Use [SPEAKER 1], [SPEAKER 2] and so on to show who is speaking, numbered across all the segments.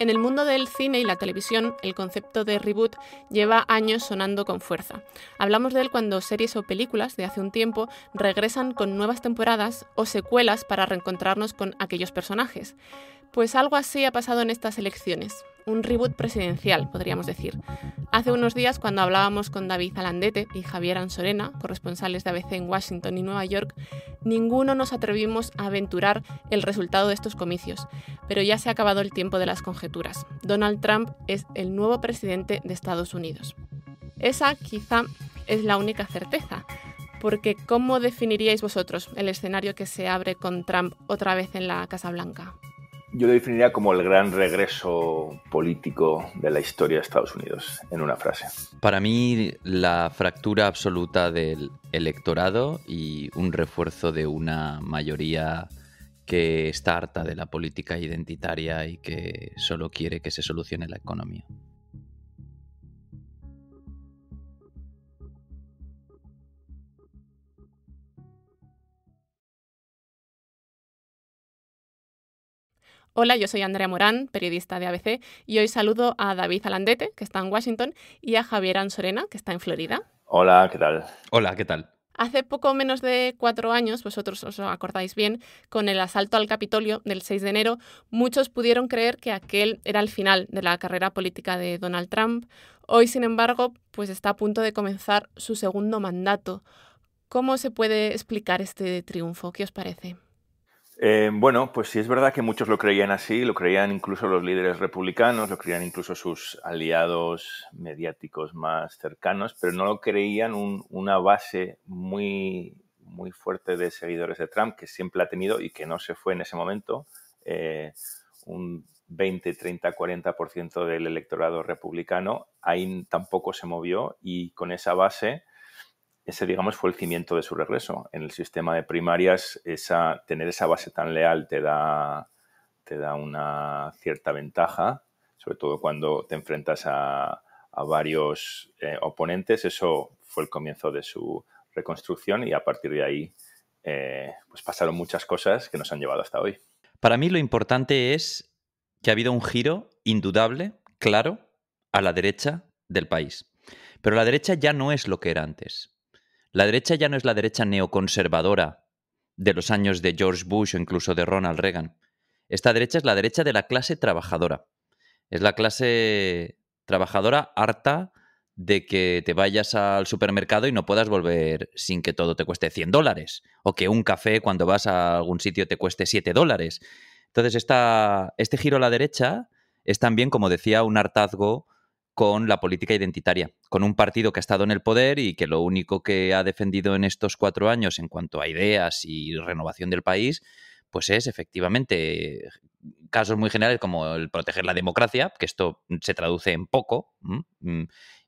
[SPEAKER 1] En el mundo del cine y la televisión, el concepto de reboot lleva años sonando con fuerza. Hablamos de él cuando series o películas de hace un tiempo regresan con nuevas temporadas o secuelas para reencontrarnos con aquellos personajes. Pues algo así ha pasado en estas elecciones un reboot presidencial, podríamos decir. Hace unos días, cuando hablábamos con David Alandete y Javier Ansorena, corresponsales de ABC en Washington y Nueva York, ninguno nos atrevimos a aventurar el resultado de estos comicios, pero ya se ha acabado el tiempo de las conjeturas. Donald Trump es el nuevo presidente de Estados Unidos. Esa quizá es la única certeza, porque ¿cómo definiríais vosotros el escenario que se abre con Trump otra vez en la Casa Blanca?
[SPEAKER 2] yo lo definiría como el gran regreso político de la historia de Estados Unidos, en una frase.
[SPEAKER 3] Para mí, la fractura absoluta del electorado y un refuerzo de una mayoría que está harta de la política identitaria y que solo quiere que se solucione la economía.
[SPEAKER 1] Hola, yo soy Andrea Morán, periodista de ABC, y hoy saludo a David Alandete, que está en Washington, y a Javier Ansorena, que está en Florida.
[SPEAKER 2] Hola, ¿qué tal? Hola, ¿qué tal?
[SPEAKER 1] Hace poco menos de cuatro años, vosotros os acordáis bien, con el asalto al Capitolio del 6 de enero, muchos pudieron creer que aquel era el final de la carrera política de Donald Trump. Hoy, sin embargo, pues está a punto de comenzar su segundo mandato. ¿Cómo se puede explicar este triunfo? ¿Qué os parece?
[SPEAKER 2] Eh, bueno, pues sí es verdad que muchos lo creían así, lo creían incluso los líderes republicanos, lo creían incluso sus aliados mediáticos más cercanos, pero no lo creían una base muy, muy fuerte de seguidores de Trump que siempre ha tenido y que no se fue en ese momento. Eh, un 20, 30, 40% del electorado republicano ahí tampoco se movió y con esa base ese, digamos, fue el cimiento de su regreso. En el sistema de primarias, tener esa base tan leal te da, una cierta ventaja, sobre todo cuando te enfrentas a, varios eh, oponentes. Eso fue el comienzo de su reconstrucción y a partir de ahí eh, pues pasaron muchas cosas que nos han llevado hasta hoy. Para mí lo importante es que ha habido un giro indudable, claro,
[SPEAKER 3] a la derecha del país. Pero la derecha ya no es lo que era antes. La derecha ya no es la derecha neoconservadora de los años de George Bush o incluso de Ronald Reagan. Esta derecha es la derecha de la clase trabajadora. Es la clase trabajadora harta de que te vayas al supermercado y no puedas volver sin que todo te cueste 100 dólares o que un café cuando vas a algún sitio te cueste 7 dólares. Entonces, este giro a la derecha es también, como decía, un hartazgo con la política identitaria, con un partido que ha estado en el poder y que lo único que ha defendido en estos cuatro años en cuanto a ideas y renovación del país, pues es efectivamente eh, casos muy generales como el proteger la democracia, que esto se traduce en poco mm,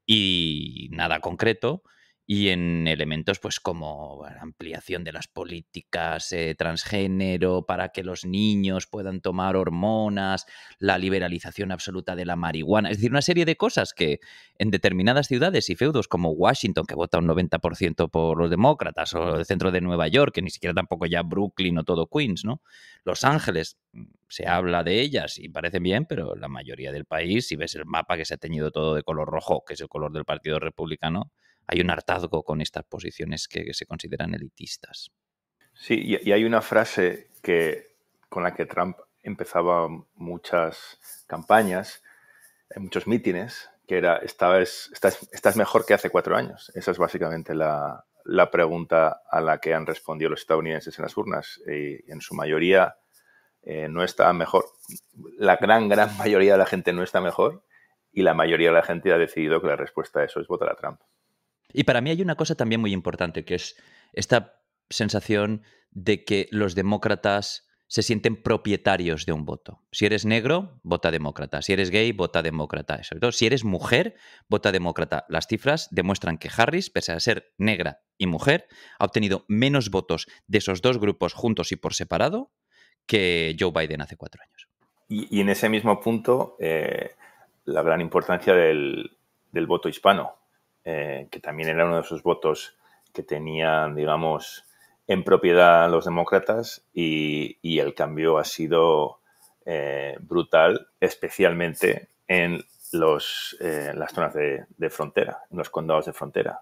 [SPEAKER 3] y nada concreto, y en elementos pues como la ampliación de las políticas eh, transgénero para que los niños puedan tomar hormonas, la liberalización absoluta de la marihuana, es decir, una serie de cosas que en determinadas ciudades y feudos como Washington, que vota un 90% por los demócratas, o el centro de Nueva York, que ni siquiera tampoco ya Brooklyn o todo Queens, ¿no? Los Ángeles, mm, se habla de ellas y parecen bien, pero la mayoría del país, si ves el mapa que se ha teñido todo de color rojo, que es el color del Partido Republicano, hay un hartazgo con estas posiciones que, se consideran elitistas.
[SPEAKER 2] Sí, y, hay una frase que, con la que Trump empezaba muchas campañas, muchos mítines, que era, esta estás, estás, mejor que hace cuatro años. Esa es básicamente la, pregunta a la que han respondido los estadounidenses en las urnas. Eh, en su mayoría eh, no está mejor. La gran, gran mayoría de la gente no está mejor y la mayoría de la gente ha decidido que la respuesta a eso es votar a Trump.
[SPEAKER 3] Y para mí hay una cosa también muy importante, que es esta sensación de que los demócratas se sienten propietarios de un voto. Si eres negro, vota demócrata. Si eres gay, vota demócrata. si eres mujer, vota demócrata. Las cifras demuestran que Harris, pese a ser negra y mujer, ha obtenido menos votos de esos dos grupos juntos y por separado
[SPEAKER 2] que Joe Biden hace cuatro años. Y, en ese mismo punto, eh, la gran importancia del voto hispano. Eh, que también era uno de esos votos que tenían, digamos, en propiedad los demócratas y, el cambio ha sido eh, brutal, especialmente en los, eh, las zonas de, frontera, en los condados de frontera.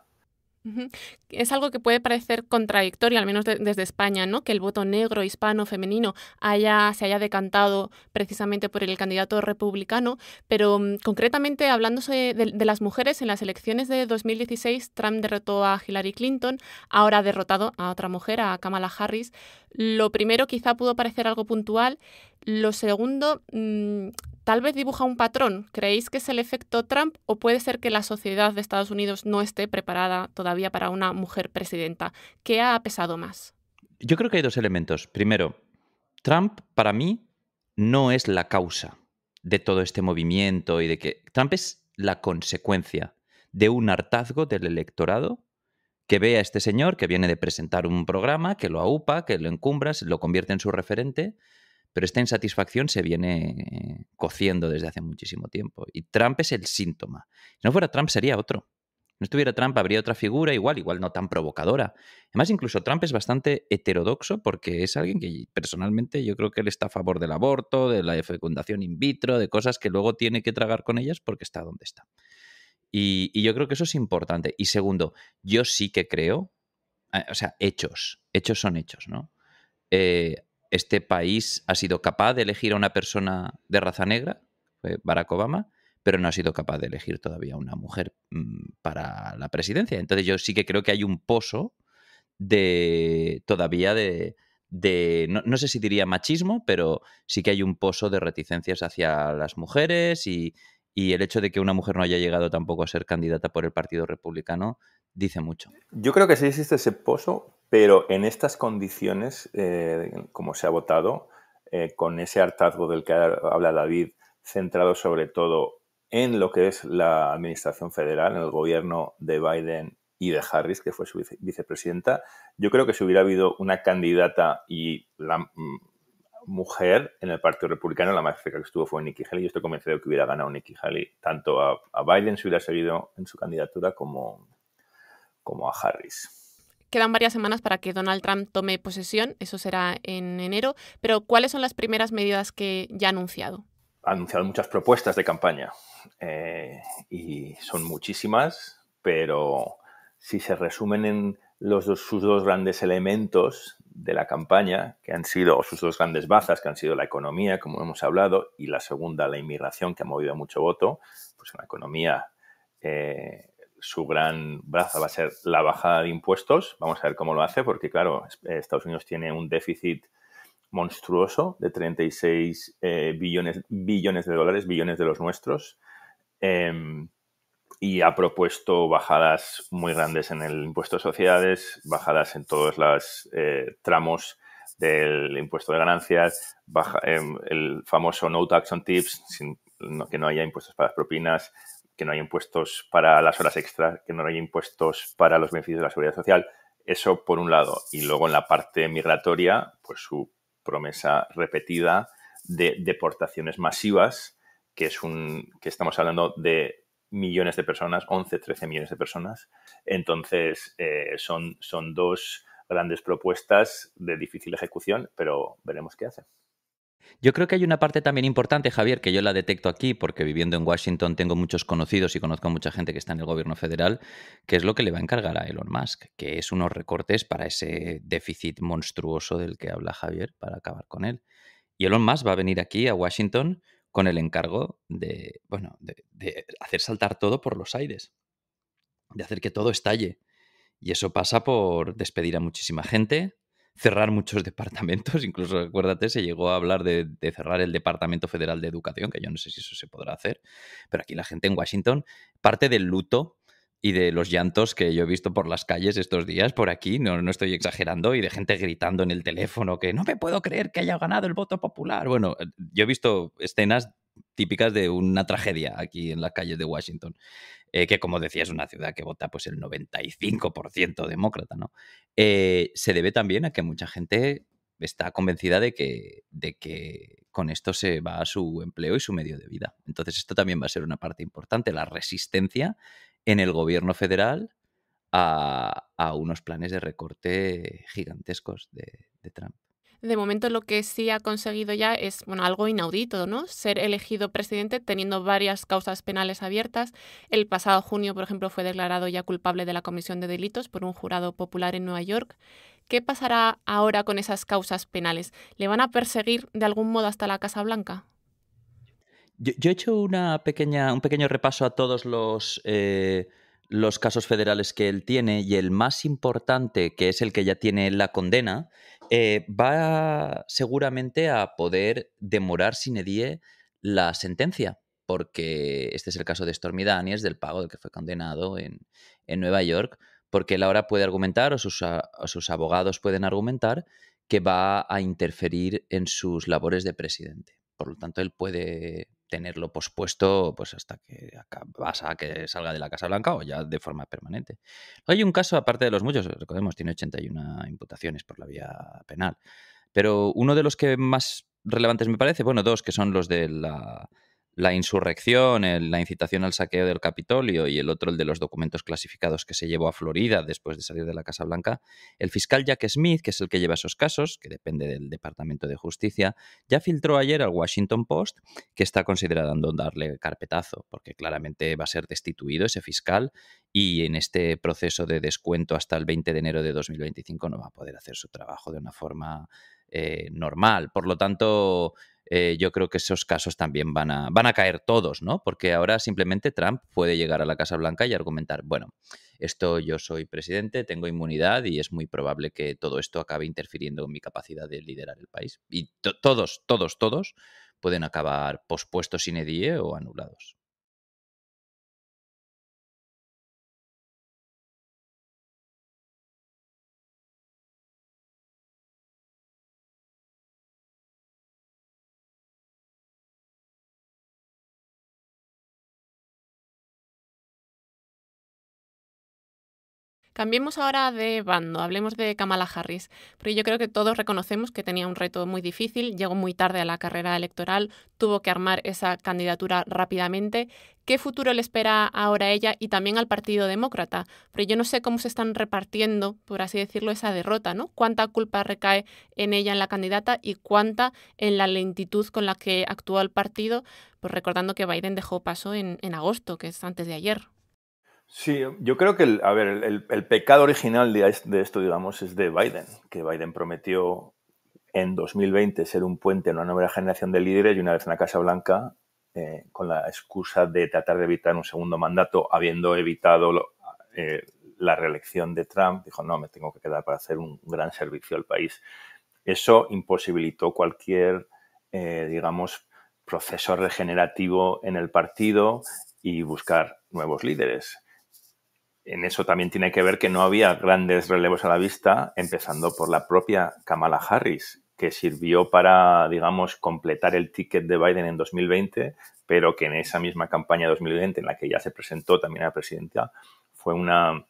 [SPEAKER 1] Es algo que puede parecer contradictorio, al menos desde España, ¿no? Que el voto negro, hispano, femenino se haya decantado precisamente por el candidato republicano. Pero mm, concretamente, hablándose de, de, las mujeres, en las elecciones de 2016, Trump derrotó a Hillary Clinton, ahora ha derrotado a otra mujer, a Kamala Harris. Lo primero quizá pudo parecer algo puntual, lo segundo, mm, tal vez dibuja un patrón. ¿Creéis que es el efecto Trump o puede ser que la sociedad de Estados Unidos no esté preparada todavía para una mujer presidenta? ¿Qué ha pesado más?
[SPEAKER 3] Yo creo que hay dos elementos. Primero, Trump para mí no es la causa de todo este movimiento y de que Trump es la consecuencia de un hartazgo del electorado que ve a este señor que viene de presentar un programa, que lo aupa, que lo encumbra, lo convierte en su referente pero esta insatisfacción se viene eh, cociendo desde hace muchísimo tiempo. Y Trump es el síntoma. Si no fuera Trump, sería otro. Si no estuviera Trump, habría otra figura igual, igual no tan provocadora. Además, incluso Trump es bastante heterodoxo porque es alguien que personalmente yo creo que él está a favor del aborto, de la fecundación in vitro, de cosas que luego tiene que tragar con ellas porque está donde está. Y, yo creo que eso es importante. Y segundo, yo sí que creo, eh, o sea, hechos, hechos son hechos, ¿no? Eh, este país ha sido capaz de elegir a una persona de raza negra, Barack Obama, pero no ha sido capaz de elegir todavía una mujer mm, para la presidencia. Entonces yo sí que creo que hay un pozo de todavía de, de no, sé si diría machismo, pero sí que hay un pozo de reticencias hacia las mujeres y, y el hecho de que una mujer no haya llegado tampoco a ser candidata por el Partido Republicano dice mucho. Yo creo que
[SPEAKER 2] sí existe ese pozo, pero en estas condiciones, eh, como se ha votado, eh, con ese hartazgo del que habla David, centrado sobre todo en lo que es la Administración Federal, en el gobierno de Biden y de Harris, que fue su vicepresidenta, yo creo que si hubiera habido una candidata y la mm, mujer en el Partido Republicano, la más cerca que estuvo fue Nikki Haley, yo estoy convencido que hubiera ganado Nikki Haley, tanto a, Biden se hubiera seguido en su candidatura como a Harris
[SPEAKER 1] quedan varias semanas para que Donald Trump tome posesión, eso será en enero, pero ¿cuáles son las primeras medidas que ya ha anunciado?
[SPEAKER 2] Ha anunciado muchas propuestas de campaña eh, y son muchísimas, pero si se resumen en los sus dos grandes elementos de la campaña, que han sido, o sus dos grandes bazas, que han sido la economía, como hemos hablado, y la segunda, la inmigración, que ha movido mucho voto, pues en la economía eh, su gran brazo va a ser la bajada de impuestos. Vamos a ver cómo lo hace, porque claro, eh, Estados Unidos tiene un déficit monstruoso de 36 eh, billones, billones de dólares, billones de los nuestros, em, y ha propuesto bajadas muy grandes en el impuesto de sociedades, bajadas en todos los eh, tramos del impuesto de ganancias, baja, em, el famoso no tax on tips, sin, que no haya impuestos para las propinas, que no hay impuestos para las horas extras, que no hay impuestos para los beneficios de la seguridad social. Eso por un lado. Y luego en la parte migratoria, pues su promesa repetida de deportaciones masivas, que es un que estamos hablando de millones de personas, 11, 13 millones de personas. Entonces, eh, son, son dos grandes propuestas de difícil ejecución, pero veremos qué hacen.
[SPEAKER 3] Yo creo que hay una parte también importante, Javier, que yo la detecto aquí, porque viviendo en Washington tengo muchos conocidos y conozco a mucha gente que está en el gobierno federal, que es lo que le va a encargar a Elon Musk, que es unos recortes para ese déficit monstruoso del que habla Javier, para acabar con él. Y Elon Musk va a venir aquí a Washington con el encargo de, bueno, de hacer saltar todo por los aires, de hacer que todo estalle. Y eso pasa por despedir a muchísima gente, cerrar muchos departamentos, incluso acuérdate, se llegó a hablar de, cerrar el Departamento Federal de Educación, que yo no sé si eso se podrá hacer, pero aquí la gente en Washington parte del luto y de los llantos que yo he visto por las calles estos días, por aquí, no, no estoy exagerando, y de gente gritando en el teléfono que no me puedo creer que haya ganado el voto popular. Bueno, eh, yo he visto escenas típicas de una tragedia aquí en las calles de Washington, eh, que como decía es una ciudad que vota pues el 95% demócrata, ¿no? Eh, se debe también a que mucha gente está convencida de que, de que con esto se va a su empleo y su medio de vida. Entonces esto también va a ser una parte importante, la resistencia en el gobierno federal a, unos planes de recorte gigantescos de Trump.
[SPEAKER 1] De momento lo que sí ha conseguido ya es bueno, algo inaudito, ¿no? Ser elegido presidente teniendo varias causas penales abiertas. El pasado junio, por ejemplo, fue declarado ya culpable de la comisión de delitos por un jurado popular en Nueva York. ¿Qué pasará ahora con esas causas penales? ¿Le van a perseguir de algún modo hasta la Casa Blanca?
[SPEAKER 3] Yo, he hecho una pequeña, un pequeño repaso a todos los... Eh, los casos federales que él tiene y el más importante, que es el que ya tiene la condena, eh, va seguramente a poder demorar sin edie la sentencia, porque este es el caso de Stormy Daniels, del pago del que fue condenado en, Nueva York, porque él ahora puede argumentar, o sus, o sus abogados pueden argumentar, que va a interferir en sus labores de presidente. Por lo tanto, él puede tenerlo pospuesto pues hasta que vas a que salga de la Casa Blanca o ya de forma permanente. Hay un caso, aparte de los muchos, recordemos, tiene 81 imputaciones por la vía penal, pero uno de los que más relevantes me parece, bueno, dos que son los de la la insurrección, la incitación al saqueo del Capitolio y el otro el de los documentos clasificados que se llevó a Florida después de salir de la Casa Blanca, el fiscal Jack Smith, que es el que lleva esos casos, que depende del Departamento de Justicia, ya filtró ayer al Washington Post que está considerando darle carpetazo, porque claramente va a ser destituido ese fiscal y en este proceso de descuento hasta el 20 de enero de 2025 no va a poder hacer su trabajo de una forma eh, normal. Por lo tanto, eh, yo creo que esos casos también van a, van a caer todos, ¿no? Porque ahora simplemente Trump puede llegar a la Casa Blanca y argumentar, bueno, esto yo soy presidente, tengo inmunidad y es muy probable que todo esto acabe interfiriendo en mi capacidad de liderar el país. Y
[SPEAKER 2] todos, todos, todos pueden acabar pospuestos sin edie o anulados.
[SPEAKER 1] Cambiemos ahora de bando, hablemos de Kamala Harris, Pero yo creo que todos reconocemos que tenía un reto muy difícil, llegó muy tarde a la carrera electoral, tuvo que armar esa candidatura rápidamente. ¿Qué futuro le espera ahora a ella y también al Partido Demócrata? Pero yo no sé cómo se están repartiendo, por así decirlo, esa derrota, ¿no? ¿Cuánta culpa recae en ella, en la candidata, y cuánta en la lentitud con la que actuó el partido? Pues recordando que Biden dejó paso en agosto, que es antes de ayer.
[SPEAKER 2] Sí, yo creo que, el, a ver, el, pecado original de, esto, digamos, es de Biden, que Biden prometió en 2020 ser un puente en una nueva generación de líderes y una vez en la Casa Blanca, eh, con la excusa de tratar de evitar un segundo mandato, habiendo evitado eh, la reelección de Trump, dijo, no, me tengo que quedar para hacer un gran servicio al país. Eso imposibilitó cualquier, eh, digamos, proceso regenerativo en el partido y buscar nuevos líderes en eso también tiene que ver que no había grandes relevos a la vista, empezando por la propia Kamala Harris, que sirvió para, digamos, completar el ticket de Biden en 2020, pero que en esa misma campaña 2020, en la que ya se presentó también a la presidencia, fue una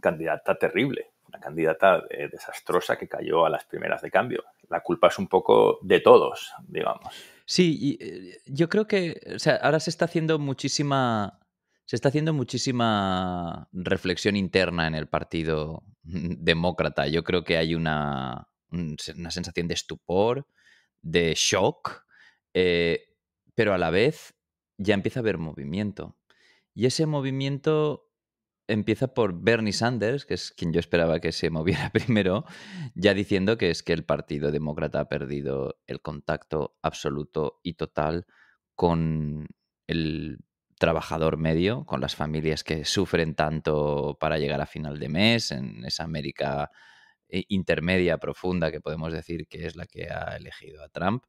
[SPEAKER 2] candidata terrible, una candidata eh, desastrosa que cayó a las primeras de cambio. La culpa es un poco de todos, digamos.
[SPEAKER 3] Sí, y, eh, yo creo que ahora se está haciendo muchísima se está haciendo muchísima reflexión interna en el Partido Demócrata. Yo creo que hay una, una sensación de estupor, de shock, eh, pero a la vez ya empieza a haber movimiento. Y ese movimiento empieza por Bernie Sanders, que es quien yo esperaba que se moviera primero, ya diciendo que es que el Partido Demócrata ha perdido el contacto absoluto y total con el trabajador medio, con las familias que sufren tanto para llegar a final de mes, en esa América eh, intermedia profunda que podemos decir que es la que ha elegido a Trump.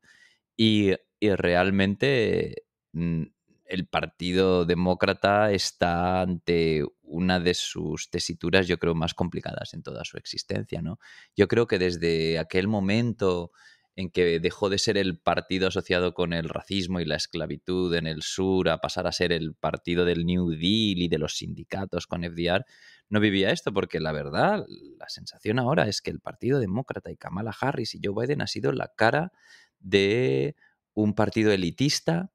[SPEAKER 3] Y, realmente mm, el Partido Demócrata está ante una de sus tesituras, yo creo, más complicadas en toda su existencia. ¿no? Yo creo que desde aquel momento en que dejó de ser el partido asociado con el racismo y la esclavitud en el sur a pasar a ser el partido del New Deal y de los sindicatos con FDR, no vivía esto, porque la verdad, la sensación ahora es que el Partido Demócrata y Kamala Harris y Joe Biden han sido la cara de un partido elitista,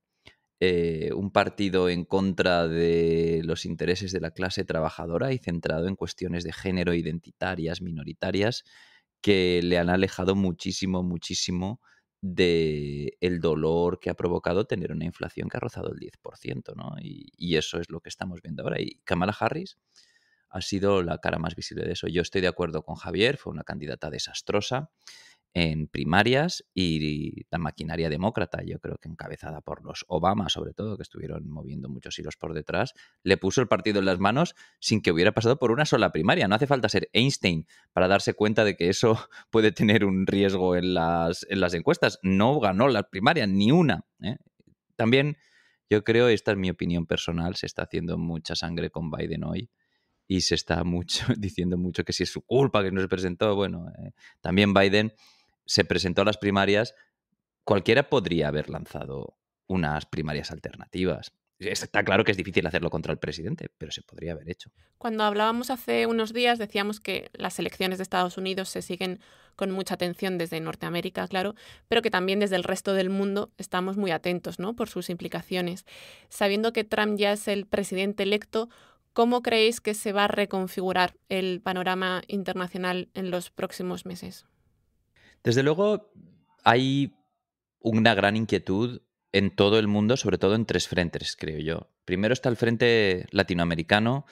[SPEAKER 3] eh, un partido en contra de los intereses de la clase trabajadora y centrado en cuestiones de género, identitarias, minoritarias, que le han alejado muchísimo, muchísimo de el dolor que ha provocado tener una inflación que ha rozado el 10%, ¿no? Y, y, eso es lo que estamos viendo ahora. Y Kamala Harris ha sido la cara más visible de eso. Yo estoy de acuerdo con Javier, fue una candidata desastrosa en primarias y la maquinaria demócrata, yo creo que encabezada por los Obama sobre todo, que estuvieron moviendo muchos hilos por detrás, le puso el partido en las manos sin que hubiera pasado por una sola primaria. No hace falta ser Einstein para darse cuenta de que eso puede tener un riesgo en las, en las encuestas. No ganó la primaria, ni una. ¿eh? También yo creo, esta es mi opinión personal, se está haciendo mucha sangre con Biden hoy y se está mucho, diciendo mucho que si es su culpa que no se presentó. Bueno, eh, también Biden se presentó a las primarias, cualquiera podría haber lanzado unas primarias alternativas. E, está claro que es difícil hacerlo contra el presidente, pero se podría haber hecho.
[SPEAKER 1] Cuando hablábamos hace unos días decíamos que las elecciones de Estados Unidos se siguen con mucha atención desde Norteamérica, claro, pero que también desde el resto del mundo estamos muy atentos, ¿no? Por sus implicaciones. Sabiendo que Trump ya es el presidente electo, ¿cómo creéis que se va a reconfigurar el panorama internacional en los próximos meses?
[SPEAKER 3] Desde luego, hay una gran inquietud en todo el mundo, sobre todo en tres frentes, creo yo. Primero está el frente latinoamericano,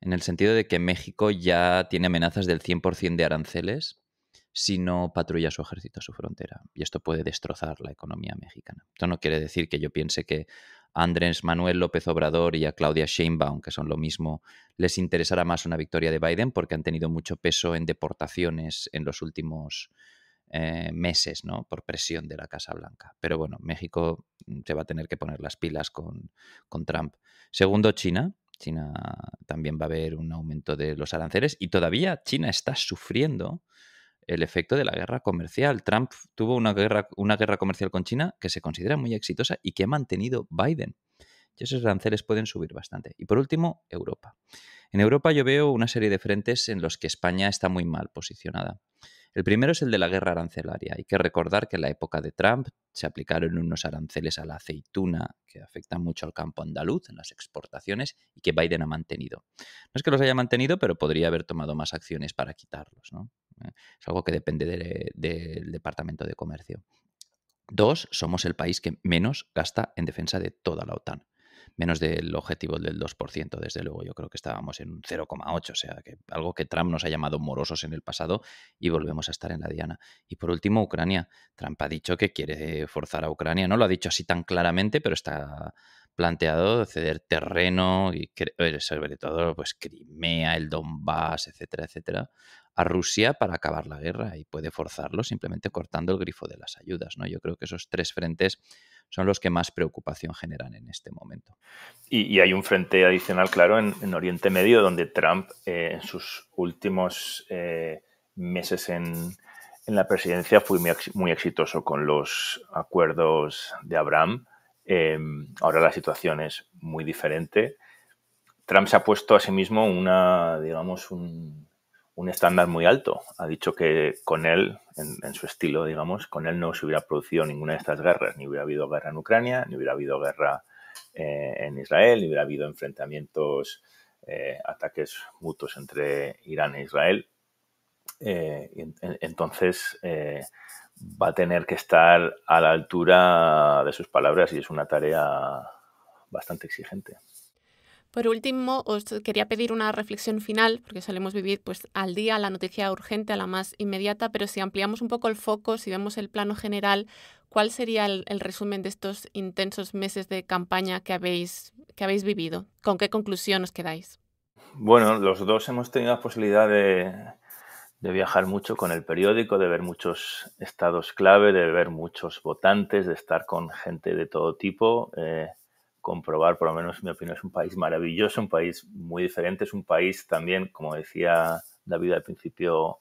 [SPEAKER 3] en el sentido de que México ya tiene amenazas del 100% de aranceles si no patrulla su ejército a su frontera. Y esto puede destrozar la economía mexicana. Esto no quiere decir que yo piense que a Andrés Manuel López Obrador y a Claudia Sheinbaum, que son lo mismo, les interesará más una victoria de Biden porque han tenido mucho peso en deportaciones en los últimos eh, meses, ¿no? Por presión de la Casa Blanca. Pero bueno, México se mm, va a tener que poner las pilas con, Trump. Segundo, China. China también va a haber un aumento de los aranceles y todavía China está sufriendo el efecto de la guerra comercial. Trump tuvo una guerra, una guerra comercial con China que se considera muy exitosa y que ha mantenido Biden. Y esos aranceles pueden subir bastante. Y por último, Europa. En Europa yo veo una serie de frentes en los que España está muy mal posicionada. El primero es el de la guerra arancelaria. Hay que recordar que en la época de Trump se aplicaron unos aranceles a la aceituna que afectan mucho al campo andaluz, en las exportaciones, y que Biden ha mantenido. No es que los haya mantenido, pero podría haber tomado más acciones para quitarlos. ¿no? Eh, es algo que depende del Departamento de Comercio. Dos, somos el país que menos gasta en defensa de toda la OTAN menos del objetivo del 2%, desde luego. Yo creo que estábamos en un 0,8, o sea, que algo que Trump nos ha llamado morosos en el pasado y volvemos a estar en la diana. Y por último, Ucrania. Trump ha dicho que quiere forzar a Ucrania, no lo ha dicho así tan claramente, pero está planteado ceder terreno y eh, sobre todo pues Crimea, el Donbass, etcétera, etcétera, a Rusia para acabar la guerra y puede forzarlo simplemente cortando el grifo de las ayudas, ¿no? Yo creo que esos tres frentes son los que más preocupación generan en este momento.
[SPEAKER 2] Y, hay un frente adicional, claro, en, Oriente Medio, donde Trump eh, en sus últimos eh, meses en, la presidencia fue muy, exitoso con los acuerdos de Abraham. Eh, ahora la situación es muy diferente. Trump se ha puesto a sí mismo una, digamos, un, un estándar muy alto. Ha dicho que con él, en, su estilo, digamos, con él no se hubiera producido ninguna de estas guerras. Ni hubiera habido guerra en Ucrania, ni hubiera habido guerra eh, en Israel, ni hubiera habido enfrentamientos, eh, ataques mutuos entre Irán e Israel. Eh, entonces va a tener que estar a la altura de sus palabras y es una tarea bastante exigente.
[SPEAKER 1] Por último, os quería pedir una reflexión final, porque solemos vivir pues, al día, la noticia urgente, a la más inmediata, pero si ampliamos un poco el foco, si vemos el plano general, ¿cuál sería el, resumen de estos intensos meses de campaña que habéis, que habéis vivido? ¿Con qué conclusión os quedáis?
[SPEAKER 2] Bueno, los dos hemos tenido la posibilidad de, viajar mucho con el periódico, de ver muchos estados clave, de ver muchos votantes, de estar con gente de todo tipo. Eh, comprobar, por lo menos mi opinión, es un país maravilloso, un país muy diferente, es un país también, como decía David al principio,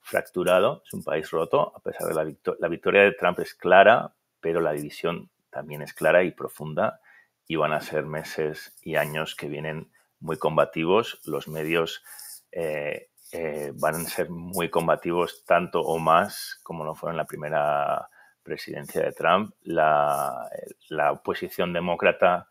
[SPEAKER 2] fracturado, es un país roto, a pesar de la, la victoria de Trump es clara, pero la división también es clara y profunda y van a ser meses y años que vienen muy combativos. Los medios eh, eh, van a ser muy combativos tanto o más como lo fueron la primera presidencia de Trump, la, oposición demócrata,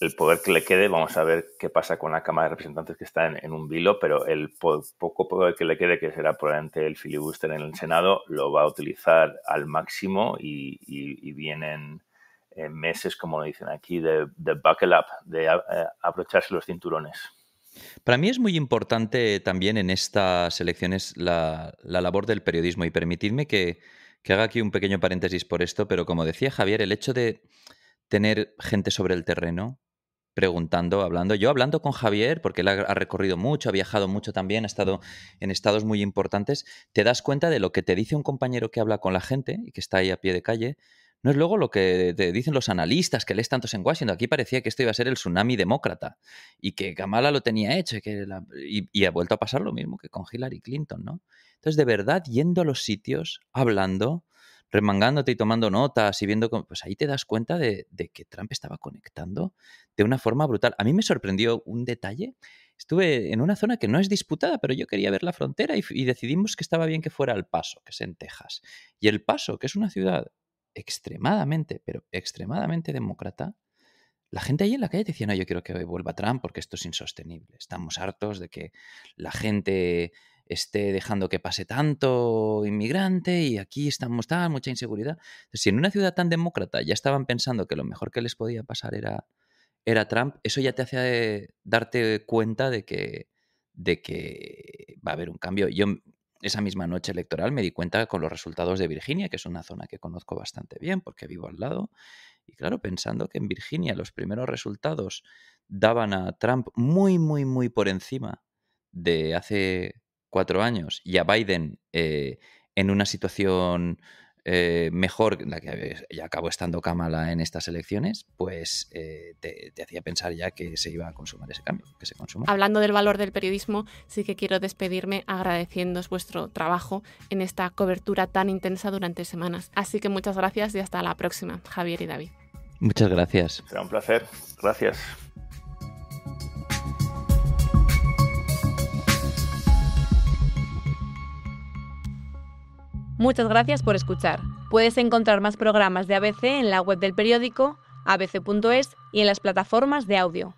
[SPEAKER 2] el poder que le quede, vamos a ver qué pasa con la Cámara de Representantes que está en, un vilo, pero el poco poder que le quede, que será probablemente el filibuster en el Senado, lo va a utilizar al máximo y, vienen eh, meses, como lo dicen aquí, de, buckle up, de eh, a, los cinturones.
[SPEAKER 3] Para mí es muy importante también en estas elecciones la, la labor del periodismo y permitidme que, que haga aquí un pequeño paréntesis por esto, pero como decía Javier, el hecho de tener gente sobre el terreno, preguntando, hablando. Yo hablando con Javier, porque él ha recorrido mucho, ha viajado mucho también, ha estado en estados muy importantes, te das cuenta de lo que te dice un compañero que habla con la gente y que está ahí a pie de calle no es luego lo que te dicen los analistas que lees tantos en Washington. Aquí parecía que esto iba a ser el tsunami demócrata y que Kamala lo tenía hecho y, que ha vuelto a pasar lo mismo que con Hillary Clinton, ¿no? Entonces, de verdad, yendo a los sitios, hablando, remangándote y tomando notas y viendo, pues ahí te das cuenta de, que Trump estaba conectando de una forma brutal. A mí me sorprendió un detalle. Estuve en una zona que no es disputada, pero yo quería ver la frontera y, y decidimos que estaba bien que fuera El Paso, que es en Texas. Y El Paso, que es una ciudad extremadamente, pero extremadamente demócrata, la gente ahí en la calle decía, no, yo quiero que vuelva Trump porque esto es insostenible. Estamos hartos de que la gente esté dejando que pase tanto inmigrante y aquí estamos tan, mucha inseguridad. si en una ciudad tan demócrata ya estaban pensando que lo mejor que les podía pasar era, era Trump, eso ya te hace darte cuenta de que, de que va a haber un cambio. Yo esa misma noche electoral me di cuenta con los resultados de Virginia, que es una zona que conozco bastante bien porque vivo al lado. Y claro, pensando que en Virginia los primeros resultados daban a Trump muy, muy, muy por encima de hace cuatro años y a Biden eh, en una situación eh, mejor, la que ya acabó estando Cámara en estas elecciones, pues eh, te, hacía pensar ya que se iba a consumar ese cambio, que se Hablando
[SPEAKER 1] del valor del periodismo, sí que quiero despedirme agradeciéndoos vuestro trabajo en esta cobertura tan intensa durante semanas. Así que muchas gracias y hasta la próxima, Javier y David.
[SPEAKER 2] Muchas gracias. Será un placer. Gracias.
[SPEAKER 1] Muchas gracias por escuchar. Puedes encontrar más programas de ABC en la web del periódico, abc.es y en las plataformas de audio.